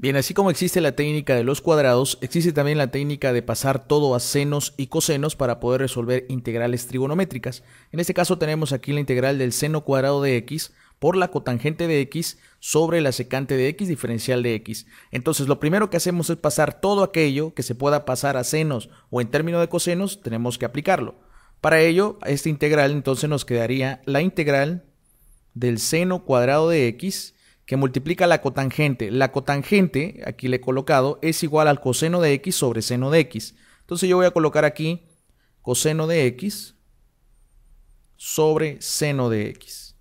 Bien, así como existe la técnica de los cuadrados, existe también la técnica de pasar todo a senos y cosenos para poder resolver integrales trigonométricas. En este caso tenemos aquí la integral del seno cuadrado de x por la cotangente de x sobre la secante de x diferencial de x. Entonces, lo primero que hacemos es pasar todo aquello que se pueda pasar a senos o en términos de cosenos, tenemos que aplicarlo. Para ello, a esta integral entonces nos quedaría la integral del seno cuadrado de x que multiplica la cotangente. La cotangente, aquí le he colocado, es igual al coseno de x sobre seno de x. Entonces yo voy a colocar aquí coseno de x sobre seno de x.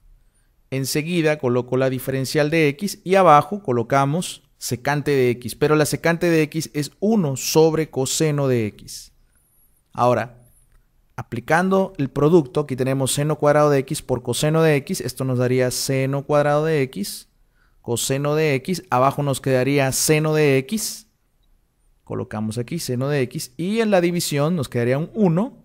Enseguida coloco la diferencial de x y abajo colocamos secante de x. Pero la secante de x es 1 sobre coseno de x. Ahora, aplicando el producto, aquí tenemos seno cuadrado de x por coseno de x. Esto nos daría seno cuadrado de x coseno de x, abajo nos quedaría seno de x, colocamos aquí seno de x, y en la división nos quedaría un 1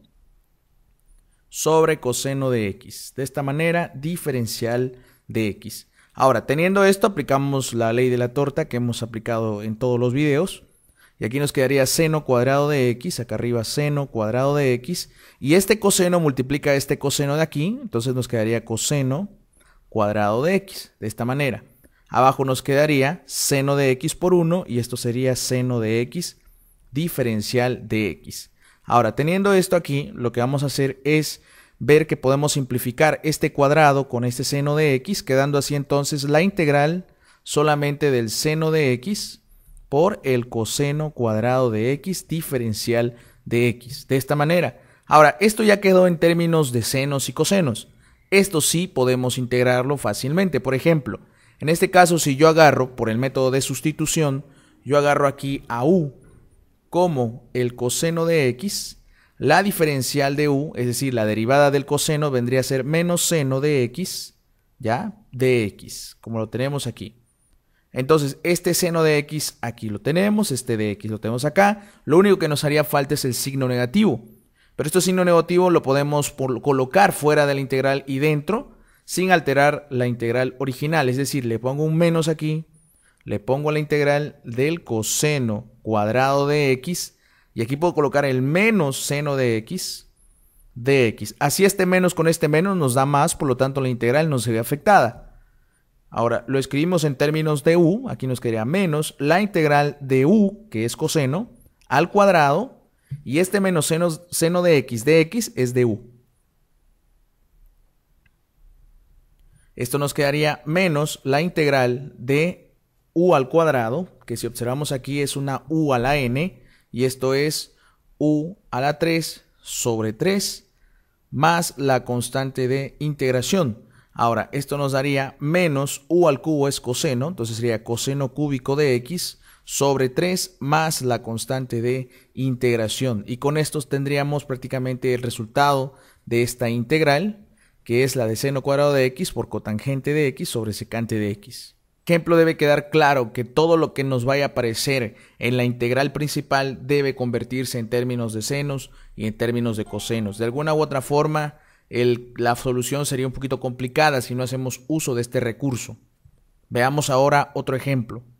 sobre coseno de x. De esta manera, diferencial de x. Ahora, teniendo esto, aplicamos la ley de la torta que hemos aplicado en todos los videos. Y aquí nos quedaría seno cuadrado de x, acá arriba seno cuadrado de x. Y este coseno multiplica este coseno de aquí, entonces nos quedaría coseno cuadrado de x, de esta manera. Abajo nos quedaría seno de x por 1 y esto sería seno de x diferencial de x. Ahora, teniendo esto aquí, lo que vamos a hacer es ver que podemos simplificar este cuadrado con este seno de x, quedando así entonces la integral solamente del seno de x por el coseno cuadrado de x diferencial de x. De esta manera. Ahora, esto ya quedó en términos de senos y cosenos. Esto sí podemos integrarlo fácilmente. Por ejemplo, en este caso, si yo agarro, por el método de sustitución, yo agarro aquí a u como el coseno de x, la diferencial de u, es decir, la derivada del coseno vendría a ser menos seno de x, ¿ya? De x, como lo tenemos aquí. Entonces, este seno de x aquí lo tenemos, este de x lo tenemos acá. Lo único que nos haría falta es el signo negativo. Pero este signo negativo lo podemos colocar fuera de la integral y dentro sin alterar la integral original. Es decir, le pongo un menos aquí, le pongo la integral del coseno cuadrado de x, y aquí puedo colocar el menos seno de x de x. Así este menos con este menos nos da más, por lo tanto la integral no se ve afectada. Ahora, lo escribimos en términos de u, aquí nos quedaría menos la integral de u, que es coseno, al cuadrado, y este menos seno, seno de x de x es de u. Esto nos quedaría menos la integral de u al cuadrado, que si observamos aquí es una u a la n, y esto es u a la 3 sobre 3, más la constante de integración. Ahora, esto nos daría menos u al cubo es coseno, entonces sería coseno cúbico de x sobre 3 más la constante de integración. Y con esto tendríamos prácticamente el resultado de esta integral, que es la de seno cuadrado de x por cotangente de x sobre secante de x. Ejemplo debe quedar claro que todo lo que nos vaya a aparecer en la integral principal debe convertirse en términos de senos y en términos de cosenos. De alguna u otra forma, la solución sería un poquito complicada si no hacemos uso de este recurso. Veamos ahora otro ejemplo.